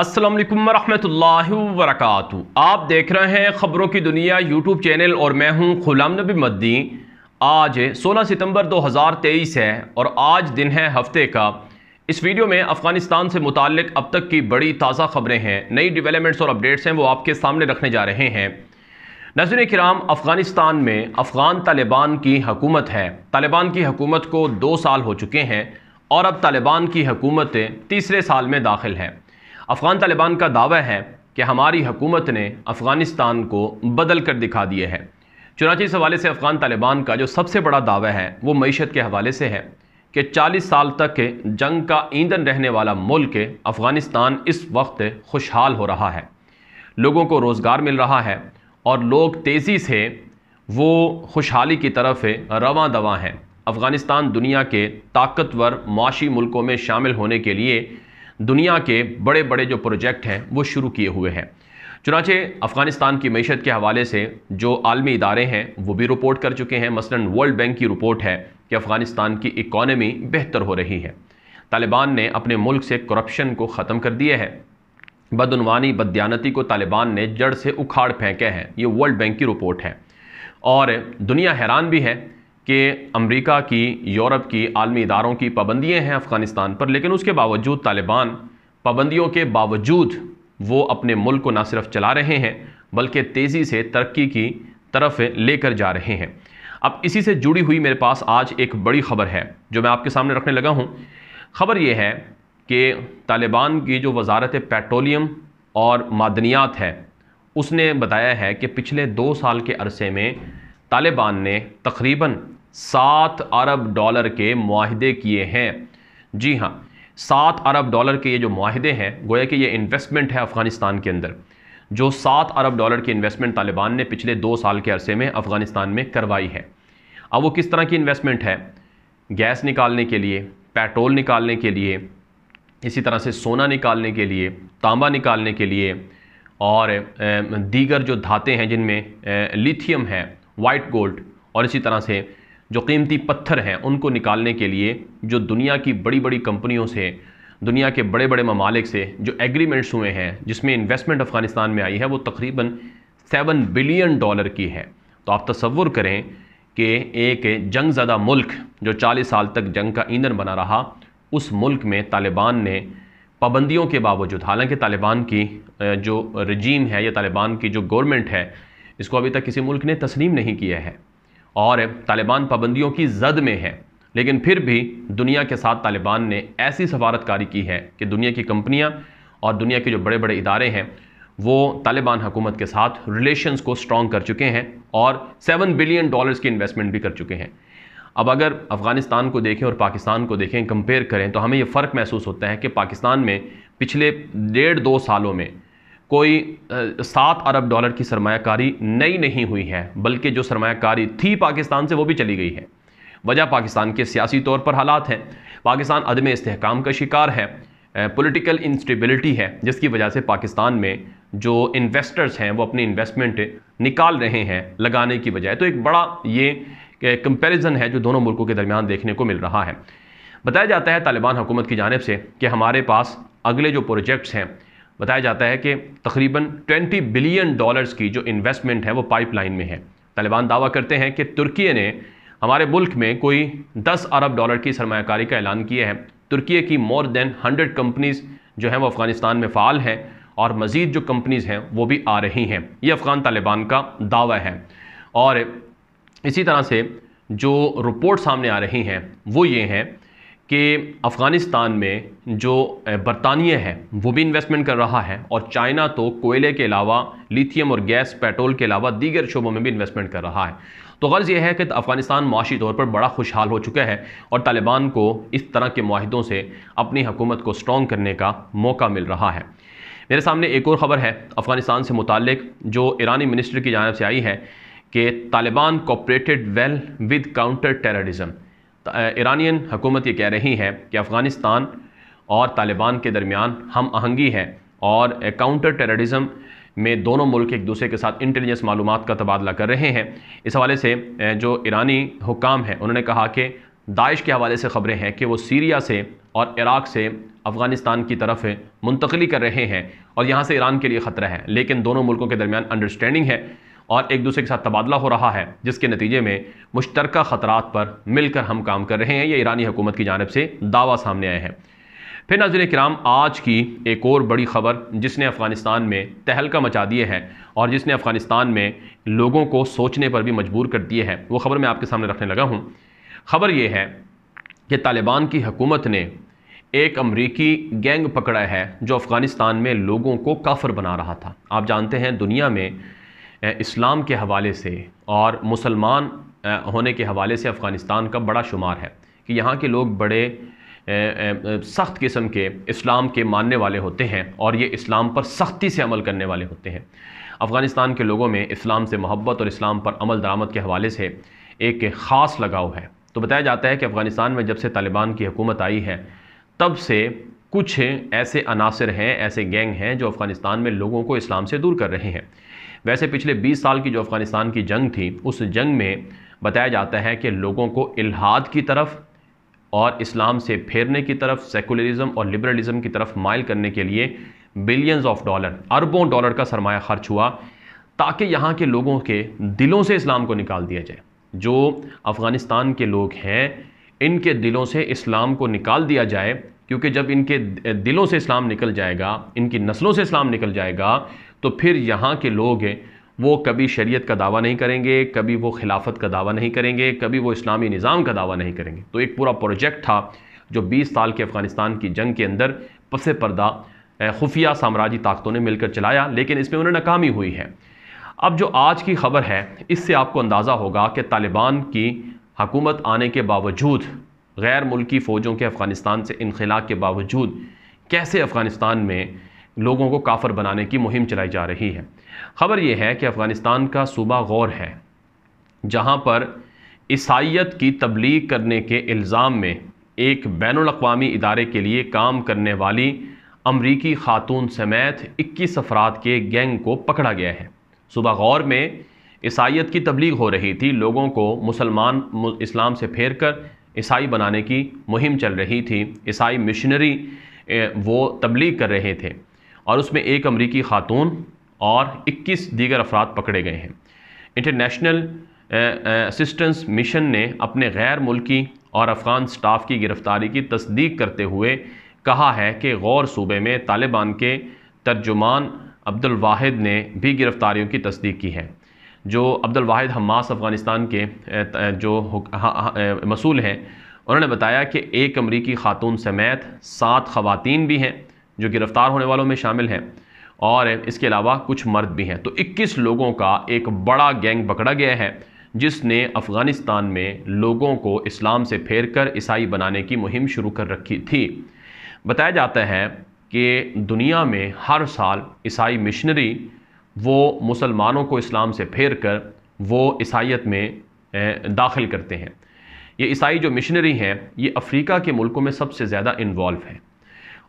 असलम वरहत रहमतुल्लाहि आप देख रहे हैं ख़बरों की दुनिया यूट्यूब चैनल और मैं हूं गुलाम नबी मद्दी आज 16 सितंबर 2023 है और आज दिन है हफ्ते का इस वीडियो में अफ़गानिस्तान से मुतक अब तक की बड़ी ताज़ा खबरें हैं नई डेवलपमेंट्स और अपडेट्स हैं वो आपके सामने रखने जा रहे हैं नजर कराम अफ़गानिस्तान में अफ़गान तालिबान की हकूमत है तालिबान की हकूमत को दो साल हो चुके हैं और अब तालिबान की हकूमत तीसरे साल में दाखिल है अफ़गान तालिबान का दावा है कि हमारी हुकूमत ने अफ़गानिस्तान को बदल कर दिखा दिए है चुनाची इस हवाले से अफ़गान तालिबान का जो सबसे बड़ा दावा है वो मीशत के हवाले से है कि 40 साल तक के जंग का ईंधन रहने वाला मुल्क अफ़गानिस्तान इस वक्त खुशहाल हो रहा है लोगों को रोज़गार मिल रहा है और लोग तेज़ी से वो खुशहाली की तरफ रवा दवा हैं अफ़गानिस्तान दुनिया के ताकतवर माशी मुल्कों में शामिल होने के लिए दुनिया के बड़े बड़े जो प्रोजेक्ट हैं वो शुरू किए हुए हैं चुनाचे अफ़गानिस्तान की मीशत के हवाले से जो आलमी इदारे हैं वो भी रिपोर्ट कर चुके हैं मसलन वर्ल्ड बैंक की रिपोर्ट है कि अफ़गानिस्तान की इकॉनमी बेहतर हो रही है तालिबान ने अपने मुल्क से करप्शन को ख़त्म कर दिया है बदनवानी बदयानती को तालिबान ने जड़ से उखाड़ फेंके हैं ये वर्ल्ड बैंक की रिपोर्ट है और दुनिया हैरान भी है कि अमेरिका की यूरोप की आलमी इदारों की पाबंदियाँ हैं अफ़गानिस्तान पर लेकिन उसके बावजूद तालिबान पाबंदियों के बावजूद वो अपने मुल्क को ना सिर्फ चला रहे हैं बल्कि तेज़ी से तरक्की की तरफ लेकर जा रहे हैं अब इसी से जुड़ी हुई मेरे पास आज एक बड़ी खबर है जो मैं आपके सामने रखने लगा हूँ खबर यह है कि तालिबान की जो वजारत पेट्रोलियम और मादनियात है उसने बताया है कि पिछले दो साल के अरसे में तालिबान ने तकरीबन सात अरब डॉलर के माहदे किए हैं जी हाँ सात अरब डॉलर के ये जो माहदे हैं गोया कि ये इन्वेस्टमेंट है अफ़गानिस्तान के अंदर जो सात अरब डॉलर की इन्वेस्टमेंट तालिबान ने पिछले दो साल के अरसे में अफ़गानिस्तान में करवाई है अब वो किस तरह की इन्वेस्टमेंट है गैस निकालने के लिए पेट्रोल निकालने के लिए इसी तरह से सोना निकालने के लिए तांबा निकालने के लिए और दीगर जो धातें हैं जिनमें लिथियम है वाइट गोल्ड और इसी तरह से जो कीमती पत्थर हैं उनको निकालने के लिए जो दुनिया की बड़ी बड़ी कंपनियों से दुनिया के बड़े बड़े ममालिक से जो एग्रीमेंट्स हुए हैं जिसमें इन्वेस्टमेंट अफ़गानिस्तान में आई है वो तकरीबन सेवन बिलियन डॉलर की है तो आप तस्वुर करें कि एक जंग ज़्यादा मुल्क जो 40 साल तक जंग का ईंधन बना रहा उस मुल्क में तालिबान ने पाबंदियों के बावजूद हालांकि तालिबान की जो रजीम है या तालिबान की जो गवर्नमेंट है इसको अभी तक किसी मुल्क ने तस्लीम नहीं किया है और तालिबान पाबंदियों की जद में है लेकिन फिर भी दुनिया के साथ तालिबान ने ऐसी सफारतकारी की है कि दुनिया की कंपनियां और दुनिया के जो बड़े बड़े इदारे हैं वो तालिबान हुकूमत के साथ रिलेशंस को स्ट्रॉन्ग कर चुके हैं और सेवन बिलियन डॉलर्स की इन्वेस्टमेंट भी कर चुके हैं अब अगर अफ़गानिस्तान को देखें और पाकिस्तान को देखें कंपेयर करें तो हमें ये फ़र्क महसूस होता है कि पाकिस्तान में पिछले डेढ़ दो सालों में कोई सात अरब डॉलर की सरमाकारी नई नहीं हुई है बल्कि जो सरमाकारी थी पाकिस्तान से वो भी चली गई है वजह पाकिस्तान के सियासी तौर पर हालात हैं पाकिस्तान अदम इसकाम का शिकार है पोलिटिकल इंस्टेबिलिटी है जिसकी वजह से पाकिस्तान में जो इन्वेस्टर्स हैं वो अपनी इन्वेस्टमेंट निकाल रहे हैं लगाने की बजाय तो एक बड़ा ये कंपैरिजन है जो दोनों मुल्कों के दरमियान देखने को मिल रहा है बताया जाता है तालिबान हुकूमत की जानब से कि हमारे पास अगले जो प्रोजेक्ट्स हैं बताया जाता है कि तकरीबन 20 बिलियन डॉलर्स की जो इन्वेस्टमेंट है वो पाइपलाइन में है तालिबान दावा करते हैं कि तुर्की ने हमारे मुल्क में कोई 10 अरब डॉलर की सरमाकारी का ऐलान किया है तुर्की की मोर देन 100 कंपनीज़ जो हैं वो अफ़गानिस्तान में फ़ाल हैं और मज़ीद जो कंपनीज़ हैं वो भी आ रही हैं ये अफ़गान तालिबान का दावा है और इसी तरह से जो रिपोर्ट सामने आ रही हैं वो ये हैं कि अफ़गानिस्तान में जो बरतानिया है वो भी इन्वेस्टमेंट कर रहा है और चाइना तो कोयले के अलावा लिथियम और गैस पेट्रोल के अलावा दीगर शोबों में भी इन्वेस्टमेंट कर रहा है तो गर्ज़ यह है कि अफ़गानिस्तान माशी तौर पर बड़ा खुशहाल हो चुका है और तालिबान को इस तरह के माहदों से अपनी हुकूमत को स्ट्रॉन्ग करने का मौका मिल रहा है मेरे सामने एक और ख़बर है अफ़गानिस्तान से मुतक जो ईरानी मिनिस्टर की जानब से आई है कि Taliban cooperated well with counter terrorism Iranian हुकूमत ये कह रही है कि अफ़गानिस्तान और तालिबान के दरमियान हम आहंगी है और काउंटर टेररिज्म में दोनों मुल्क एक दूसरे के साथ इंटेलिजेंस मालूम का तबादला कर रहे हैं इस हवाले से जो ईरानी हुकाम हैं उन्होंने कहा कि दाइश के हवाले से ख़बरें हैं कि वो सीरिया से और इराक़ से अफ़गानिस्तान की तरफ मुंतकली कर रहे हैं और यहाँ से ईरान के लिए ख़तरा है लेकिन दोनों मुल्कों के दरमियान अंडरस्टैंडिंग है और एक दूसरे के साथ तबादला हो रहा है जिसके नतीजे में मुश्तर ख़तरा पर मिलकर हम काम कर रहे हैं यह ईरानी हुकूमत की जानब से दावा सामने आए हैं फिर नजर कराम आज की एक और बड़ी ख़बर जिसने अफ़गानिस्तान में तहलका मचा दिए है और जिसने अफ़गानिस्तान में लोगों को सोचने पर भी मजबूर कर दिए है वो ख़बर मैं आपके सामने रखने लगा हूँ ख़बर यह है कि तालिबान की हकूमत ने एक अमरीकी गैंग पकड़ा है जो अफ़गानिस्तान में लोगों को काफर बना रहा था आप जानते हैं दुनिया में इस्लाम के हवाले से और मुसलमान होने के हवाले से अफ़गानिस्तान का बड़ा शुमार है कि यहाँ के लोग बड़े सख्त किस्म के इस्लाम के मानने वाले होते हैं और ये इस्लाम पर सख्ती से अमल करने वाले होते हैं अफ़गानिस्तान के लोगों में इस्लाम से मोहब्बत और इस्लाम पर अमल दरामद के हवाले से एक ख़ास लगाव है तो बताया जाता है कि अफ़गानिस्तान में जब से तालिबान की हुकूमत आई है तब से कुछ ऐसे अनासर हैं ऐसे गैंग हैं जो अफ़गानिस्तान में लोगों को इस्लाम से दूर कर रहे हैं वैसे पिछले 20 साल की जो अफ़गानिस्तान की जंग थी उस जंग में बताया जाता है कि लोगों को इलाहाद की तरफ और इस्लाम से फेरने की तरफ सेकुलरिज्म और लिबरलिज्म की तरफ माइल करने के लिए बिलियंस ऑफ डॉलर अरबों डॉलर का सरमाया खर्च हुआ ताकि यहाँ के लोगों के दिलों से इस्लाम को निकाल दिया जाए जो अफ़गानिस्तान के लोग हैं इनके दिलों से इस्लाम को निकाल दिया जाए क्योंकि जब इनके दिलों से इस्लाम निकल जाएगा इनकी नस्लों से इस्लाम निकल जाएगा तो फिर यहाँ के लोग हैं वो कभी शरीयत का दावा नहीं करेंगे कभी वो खिलाफत का दावा नहीं करेंगे कभी वो इस्लामी निज़ाम का दावा नहीं करेंगे तो एक पूरा प्रोजेक्ट था जो 20 साल के अफ़गानिस्तान की जंग के अंदर पसे पर्दा खुफिया साम्राज्य ताकतों ने मिलकर चलाया लेकिन इसमें उन्हें नाकामी हुई है अब जो आज की खबर है इससे आपको अंदाज़ा होगा कि तालिबान की हकूमत आने के बावजूद गैर मुल्की फ़ौजों के अफ़गानिस्तान से इनखला के बावजूद कैसे अफ़गानिस्तान में लोगों को काफर बनाने की मुहिम चलाई जा रही है खबर यह है कि अफ़गानिस्तान का सूबा गौर है जहाँ पर ईसाइत की तबलीग करने के इल्ज़ाम में एक बैन अवी इदारे के लिए काम करने वाली अमरीकी खातून समेत इक्कीस अफराद के गैंग को पकड़ा गया है सुबह गौर में ईसाइत की तबलीग हो रही थी लोगों को मुसलमान इस्लाम से फेर कर ईसाई बनाने की मुहिम चल रही थी ईसाई मिशनरी वो तबलीग कर रहे थे और उसमें एक अमरीकी ख़ातून और इक्कीस दीगर अफराद पकड़े गए हैं इंटरनेशनल असिस्टेंस मिशन ने अपने गैर मुल्की और अफ़गान स्टाफ की गिरफ़्तारी की तस्दीक करते हुए कहा है कि गौर सूबे में तालिबान के तर्जुमान अब्दुल वाहिद ने भी गिरफ़्तारियों की तस्दीक की है जो अब्दुल वाहिद हमास अफ़गानिस्तान के जो मसूल हैं उन्होंने बताया कि एक अमरीकी खातून समेत सात खवतान भी हैं जो गिरफ्तार होने वालों में शामिल हैं और इसके अलावा कुछ मर्द भी हैं तो 21 लोगों का एक बड़ा गैंग पकड़ा गया है जिसने अफ़गानिस्तान में लोगों को इस्लाम से फेर कर ईसाई बनाने की मुहिम शुरू कर रखी थी बताया जाता है कि दुनिया में हर साल ईसाई मिशनरी वो मुसलमानों को इस्लाम से फेर कर वो ईसाइत में दाखिल करते हैं ये ईसाई जो मिशनरी हैं ये अफ्रीका के मुल्कों में सबसे ज़्यादा इन्वॉल्व हैं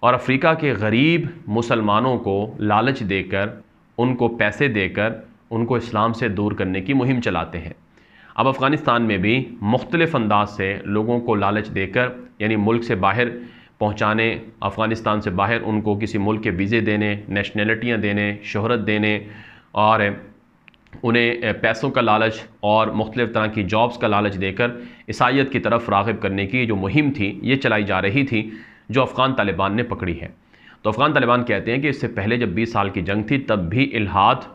और अफ्रीका के गरीब मुसलमानों को लालच देकर उनको पैसे देकर उनको इस्लाम से दूर करने की मुहिम चलाते हैं अब अफ़गानिस्तान में भी मुख्तलिफ़ अंदाज से लोगों को लालच देकर यानी मुल्क से बाहर पहुंचाने अफ़गानिस्तान से बाहर उनको किसी मुल्क के वीज़े देने नेशनलिटियाँ देने शहरत देने और उन्हें पैसों का लालच और मुख्तलिफ़ तरह की जॉब्स का लालच देकर ईसाइत की तरफ रागब करने की जो मुहिम थी ये चलाई जा रही थी जो अफ़गान तालिबान ने पकड़ी है तो अफ़गान तालिबान कहते हैं कि इससे पहले जब 20 साल की जंग थी तब भी इलाहाद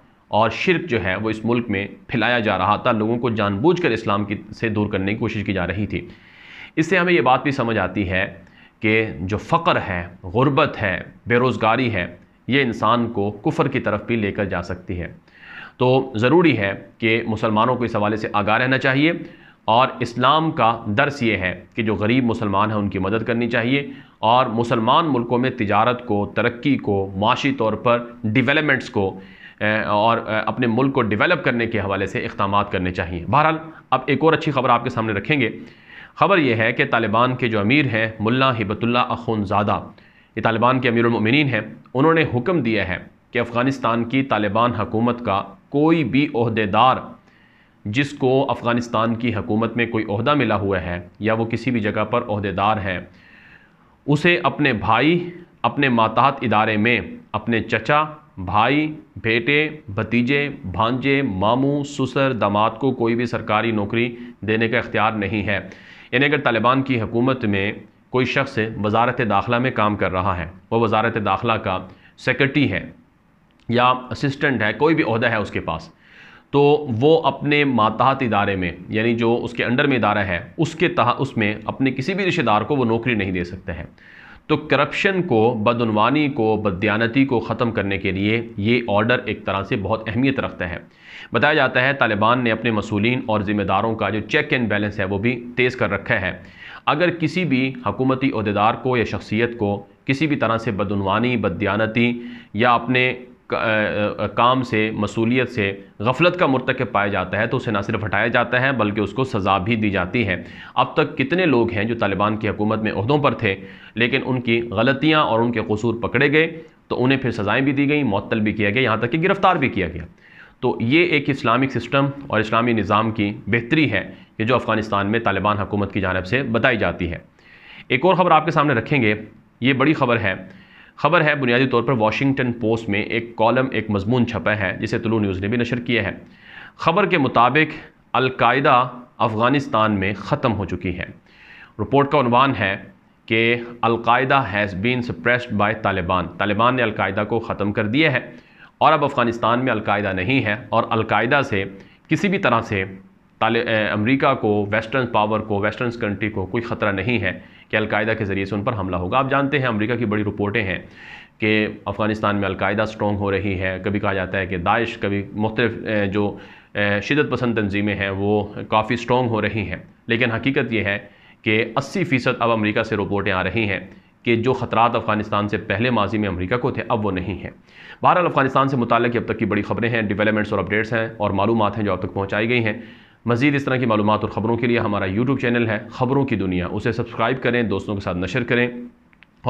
और शिरक जो है वो इस मुल्क में फैलाया जा रहा था लोगों को जानबूझकर इस्लाम की से दूर करने की कोशिश की जा रही थी इससे हमें ये बात भी समझ आती है कि जो फ़क्र है ग़ुरबत है बेरोज़गारी है ये इंसान को कुफर की तरफ भी लेकर जा सकती है तो ज़रूरी है कि मुसलमानों को इस हवाले से आगाह रहना चाहिए और इस्लाम का दर्स ये है कि जो गरीब मुसलमान हैं उनकी मदद करनी चाहिए और मुसलमान मुल्कों में तजारत को तरक्की को माशी तौर पर डिवेलपमेंट्स को और अपने मुल्क को डिवेलप करने के हवाले से इकदाम करने चाहिए बहरहाल अब एक और अच्छी खबर आपके सामने रखेंगे खबर यह है कि तालिबान के जो अमीर हैं मुला हिबतुल्ला अखुनजादा ये तालिबान के अमीर उमिन हैं उन्होंने हुक्म दिया है कि अफ़गानिस्तान की तालिबान हकूमत का कोई भी अहदेदार जिसको अफ़गानिस्तान की हकूमत में कोई अहदा मिला हुआ है या वो किसी भी जगह पर अहदेदार है उसे अपने भाई अपने मातहत इदारे में अपने चचा भाई बेटे भतीजे भांजे मामू सुसर दामाद को कोई भी सरकारी नौकरी देने का इख्तियार नहीं है यानी अगर तालिबान की हकूमत में कोई शख्स वजारत दाखला में काम कर रहा है वह वजारत दाखला का सेक्रेटरी है या असिस्टेंट है कोई भी अहदा है उसके पास तो वो अपने मातहत इदारे में यानी जो उसके अंडर में इदारा है उसके तह उसमें अपने किसी भी रिश्तेदार को वो नौकरी नहीं दे सकते हैं तो करप्शन को बदनवानी को बदयानती को ख़त्म करने के लिए ये ऑर्डर एक तरह से बहुत अहमियत रखता है बताया जाता है तालिबान ने अपने मसूलिन और ज़िम्मेदारों का जो चेक एंड बैलेंस है वो भी तेज़ कर रखा है अगर किसी भी हकूमती अहदेदार को या शख्सियत को किसी भी तरह से बदनवानी बदयानती या अपने काम से मसूलियत से गफलत का मरतक पाया जाता है तो उसे ना सिर्फ हटाया जाता है बल्कि उसको सज़ा भी दी जाती है अब तक कितने लोग हैं जो तालिबान की हकूमत में अहदों पर थे लेकिन उनकी गलतियाँ और उनके कसूर पकड़े गए तो उन्हें फिर सज़ाएँ भी दी गई मअतल भी किया गया यहाँ तक कि गिरफ़्तार भी किया गया तो ये एक इस्लामिक सिस्टम और इस्लामी निज़ाम की बेहतरी है कि जो अफ़गानिस्तान में तालिबान हकूमत की जानब से बताई जाती है एक और ख़बर आपके सामने रखेंगे ये बड़ी ख़बर है खबर है बुनियादी तौर पर वाशिंगटन पोस्ट में एक कॉलम एक मजमून छपा है जिसे तुलू न्यूज़ ने भी नशर किया है खबर के मुताबिक अलकायदा अफ़गानिस्तान में ख़त्म हो चुकी है रिपोर्ट का अनवान है कि al Qaeda has been suppressed by Taliban Taliban ने अलकायदा को ख़त्म कर दिया है और अब अफ़गानिस्तान में अलकायदा नहीं है और अलकायदा से किसी भी तरह से ताले अमेरिका को वेस्टर्न पावर को वेस्टर्न कंट्री को कोई ख़तरा नहीं है कि अलकायदा के ज़रिए से उन पर हमला होगा आप जानते हैं अमेरिका की बड़ी रिपोर्टें हैं कि अफ़गानिस्तान में अलकायदा स्ट्रॉन्ग हो रही है कभी कहा जाता है कि दाइश कभी मुख्तफ जो शिदत पसंद तनजीमें हैं वो काफ़ी स्ट्रॉन्ग हो रही हैं लेकिन हकीकत यह है कि अस्सी फ़ीसद अब अमरीका से रिपोर्टें आ रही हैं कि जो ख़तरा अफ़गानिस्तान से पहले माजी में अमरीका को थे अब वो नहीं है बहरहाल अफ़गानिस्तान से मुतल अब तक की बड़ी खबरें हैं डिवेलपमेंट्स और अपडेट्स हैं और मालूम हैं जो अब तक पहुँचाई गई हैं मज़ीद इस तरह की मालूम और ख़बरों के लिए हमारा यूट्यूब चैनल है ख़बरों की दुनिया उसे सब्सक्राइब करें दोस्तों के साथ नशर करें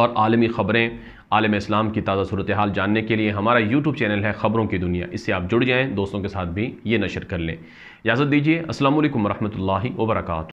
और आलमी ख़बरें आलम इस्लाम की ताज़ा सूरत हाल जानने के लिए हमारा यूट्यूब चैनल है ख़बरों की दुनिया इससे आप जुड़ जाएँ दोस्तों के साथ भी ये नशर कर लें इजाज़त दीजिए असल वरहमल वर्का